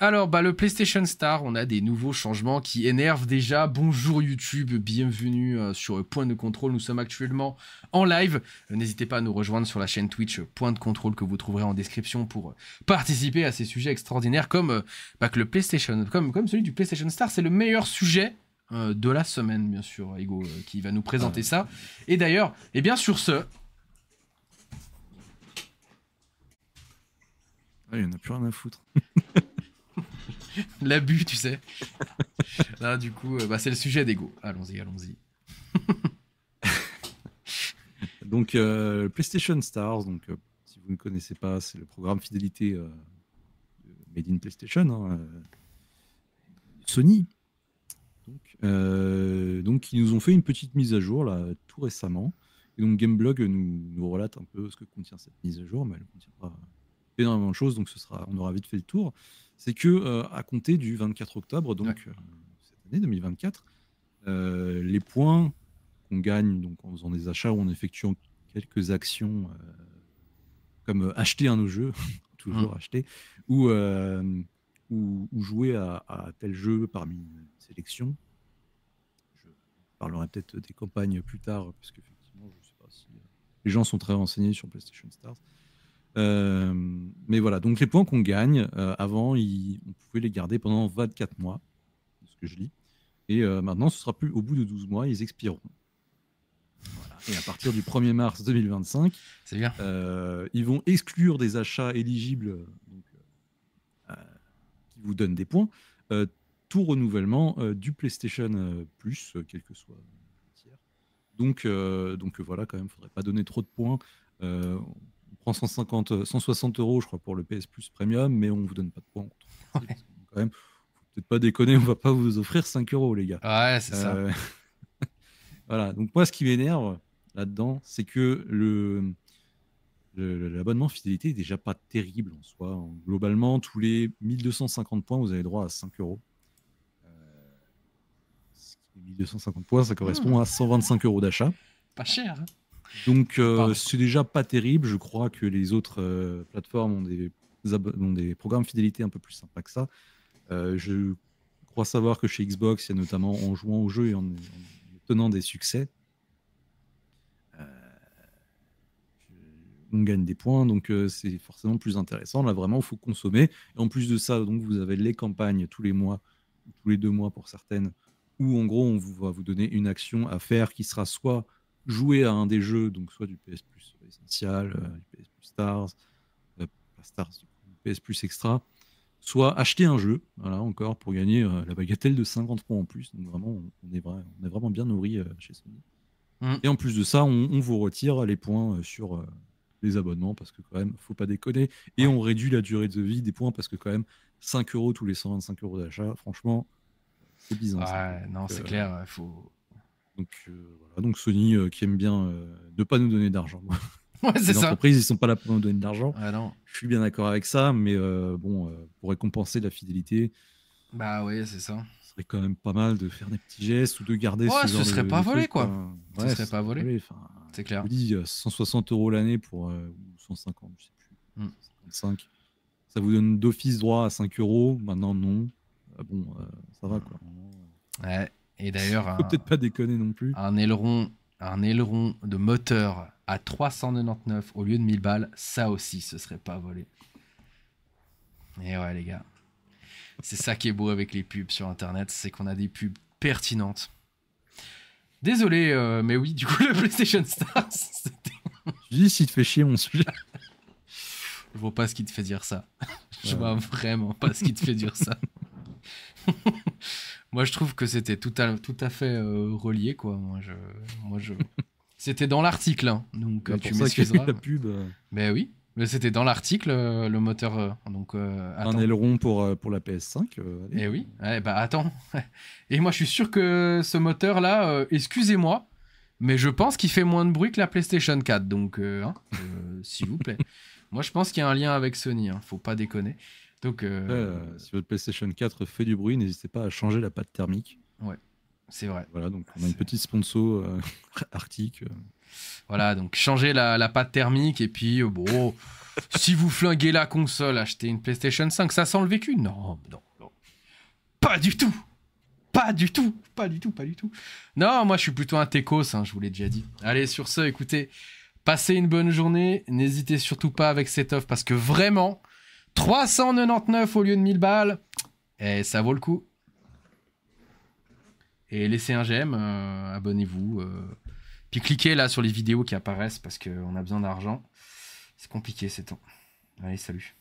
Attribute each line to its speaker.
Speaker 1: Alors, bah, le PlayStation Star, on a des nouveaux changements qui énervent déjà. Bonjour YouTube, bienvenue euh, sur Point de Contrôle. Nous sommes actuellement en live. Euh, n'hésitez pas à nous rejoindre sur la chaîne Twitch euh, Point de Contrôle que vous trouverez en description pour participer à ces sujets extraordinaires comme, bah, que le PlayStation, comme, comme celui du PlayStation Star. C'est le meilleur sujet de la semaine, bien sûr, Ego, qui va nous présenter ça. Et d'ailleurs, eh bien sur ce, ah, Il n'y en a plus rien à foutre. L'abus, tu sais. Là, du coup, euh, bah, c'est le sujet d'ego.
Speaker 2: Allons-y, allons-y. donc, euh, PlayStation Stars, donc, euh, si vous ne connaissez pas, c'est le programme fidélité Made in PlayStation, hein, Sony. Donc, donc, ils nous ont fait une petite mise à jour là, tout récemment. Et donc, Gameblog nous, relate un peu ce que contient cette mise à jour, mais elle ne contient pas énormément de choses, donc ce sera, on aura vite fait le tour c'est que euh, à compter du 24 octobre, donc euh, cette année 2024, euh, les points qu'on gagne donc en faisant des achats ou en effectuant quelques actions comme acheter un de nos jeux, toujours mmh. acheter, ou, jouer à, tel jeu parmi une sélection. Je parlerai peut-être des campagnes plus tard, parce effectivement, je ne sais pas si les gens sont très renseignés sur PlayStation Stars. Euh, mais voilà, donc les points qu'on gagne, euh, avant, on pouvait les garder pendant 24 mois, ce que je lis. Et euh, maintenant, ce sera plus au bout de 12 mois, ils expireront. Et à partir du 1er mars 2025, bien. ils vont exclure des achats éligibles qui vous donnent des points, tout renouvellement du PlayStation Plus, quel que soit. Donc, donc voilà, quand même, il ne faudrait pas donner trop de points. 150, 160 euh, euros, je crois, pour le PS Plus Premium, mais on vous donne pas de points. Quand même, peut-être pas déconner, on va pas vous offrir 5 euros, les gars. Ouais, c'est ça. Euh, voilà. Donc moi, ce qui m'énerve là-dedans, c'est que le l'abonnement fidélité est déjà pas terrible en soi. Globalement, tous les 1250 points, vous avez droit à 5 euros. 1250 euh, points, ça correspond hmm. à 125 euros d'achat. Pas cher. Hein. Donc, euh, c'est déjà pas terrible. Je crois que les autres euh, plateformes ont des, programmes fidélité un peu plus sympas que ça. Euh, je crois savoir que chez Xbox, il y a notamment en jouant au jeu et en, tenant obtenant des succès, on gagne des points, donc c'est forcément plus intéressant. Là, vraiment, il faut consommer. Et en plus de ça, donc, vous avez les campagnes tous les mois, tous les deux mois pour certaines, où en gros, on vous, va vous donner une action à faire qui sera soit jouer à un des jeux, donc soit du PS Plus Essential, euh, du PS Plus Stars, euh, du PS Plus Extra, soit acheter un jeu, voilà, encore pour gagner euh, la bagatelle de 50 points en plus. Donc vraiment, on, est, vraiment bien nourri chez Sony. Mm. Et en plus de ça, on, vous retire les points sur les abonnements parce que quand même, faut pas déconner. Et on réduit la durée de vie des points parce que quand même, 5 euros tous les 125 euros d'achat, franchement, c'est bizarre. non, c'est clair. il hein, Faut... Donc, euh, Donc Sony euh, qui aime bien euh, ne pas nous donner d'argent. les entreprises, ils sont pas là pour nous donner d'argent. l'argent. Ah, je suis bien d'accord avec ça, mais bon, pour récompenser la fidélité. Bah oui, c'est ça. Ce serait quand même pas mal de faire des petits gestes ou de garder. Ouais, ce, serait pas volé quoi. serait pas volé. c'est clair. 160 euros l'année pour 150, je sais plus. Mm. Ça vous donne d'office droit à 5 euros. Maintenant, non. Ah, bon, ça va quoi. Ouais. Et d'ailleurs, un... peut-être pas déconner non plus.
Speaker 1: Un aileron, un aileron de moteur à 399 au lieu de 1000 balles, ça aussi, ce serait pas volé. Et ouais, les gars, c'est ça qui est beau avec les pubs sur Internet, c'est qu'on a des pubs pertinentes. Désolé, euh, mais oui, du coup, le PlayStation Stars, c'était. dis, si te fait chier mon sujet. Je vois pas ce qui te fait dire ça. Je euh. vois vraiment pas ce qui te fait dire ça moi, je trouve que c'était tout à, tout à fait euh, relié, quoi. Moi, je, c'était dans l'article, hein. donc bah, euh, tu m'excuseras. La pub. Mais euh. ben oui, mais c'était dans l'article le moteur. un aileron pour pour la PS5. et eh oui. Eh bah attends. et moi, je suis sûr que ce moteur là, excusez-moi, mais je pense qu'il fait moins de bruit que la PlayStation 4. Donc, hein, s'il vous plaît. moi, je pense qu'il y a un lien avec Sony. Hein, faut pas déconner. Donc, euh,
Speaker 2: euh, si votre PlayStation 4 fait du bruit, n'hésitez pas à changer la pâte thermique. Ouais, c'est vrai. Voilà, donc on a une petite sponsor euh, arctique.
Speaker 1: Voilà, donc changer la, pâte thermique et puis bon, si vous flinguez la console, achetez une PlayStation 5. Ça sent le vécu Non, non, non. Pas du tout pas du tout, pas du tout, pas du tout. Non, moi je suis plutôt un techos, hein, je vous l'ai déjà dit. Allez, sur ce, écoutez, passez une bonne journée. N'hésitez surtout pas avec cette offre parce que vraiment, 399 au lieu de 1000 balles. Et eh, ça vaut le coup. Et laissez un j'aime, euh, abonnez-vous. Euh. puis cliquez là sur les vidéos qui apparaissent parce qu'on a besoin d'argent. C'est compliqué ces temps. Allez, salut.